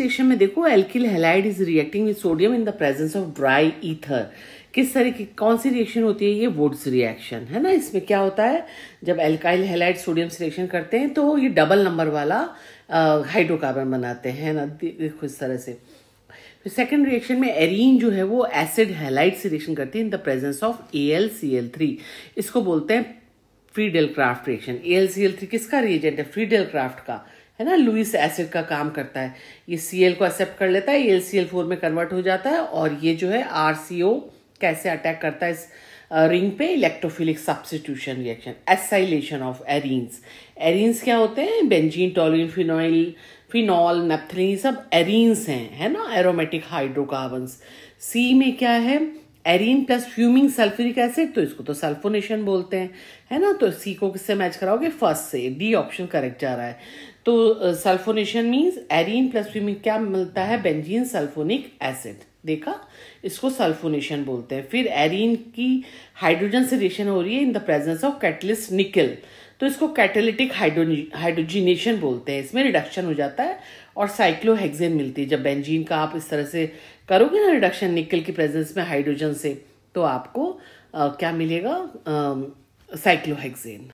station में देखो alkyl halide is reacting with sodium in the presence of dry ether किस तरह की कौन सी रिएक्शन होती है ये वुड्स रिएक्शन है ना इसमें क्या होता है जब एल्काइल हेलाइड सोडियम से रिएक्शन करते हैं तो ये डबल नंबर वाला हाइड्रोकार्बन बनाते हैं ना देखो इस तरह से फिर सेकेंड रिएक्शन में एरीन जो है वो एसिड हेलाइट से रिएक्शन करती है in the presence of A L C L three इसको बोलते हैं Friedel Crafts reaction A L C L three किसका रिएजेंट है फ्रीडेल क्राफ्ट का है ना लुइस एसिड का काम करता है ये सी एल को एक्सेप्ट कर लेता है ये सी एल फोर में कन्वर्ट हो जाता है और ये जो है आर सी ओ कैसे अटैक करता है इस रिंग पे electrophilic substitution reaction acylation of arenes arenes क्या होते हैं benzene toluene phenyl phenol naphthalene सब एरिन्स हैं है ना एरोमेटिक हाइड्रोकार्बन्स सी में क्या है arene plus fuming sulphuric acid तो इसको तो सल्फोनेशन बोलते हैं है ना तो सी को किससे मैच कराओगे फर्स्ट से डी ऑप्शन करेक्ट जा रहा है तो sulphonation means arene plus fuming क्या मिलता है बेंजीन सल्फोनिक एसिड देखा इसको सल्फोनेशन बोलते हैं फिर एरिन की हाइड्रोजन से रेशन हो रही है in the presence of catalyst nickel तो इसको कैटेलिटिक हाइड्रोजिनेशन बोलते हैं इसमें रिडक्शन हो जाता है और साइक्लोहेक्सेन मिलती है जब बेंजीन का आप इस तरह से करोगे ना रिडक्शन निकल की प्रेजेंस में हाइड्रोजन से तो आपको आ, क्या मिलेगा साइक्लोहेक्सेन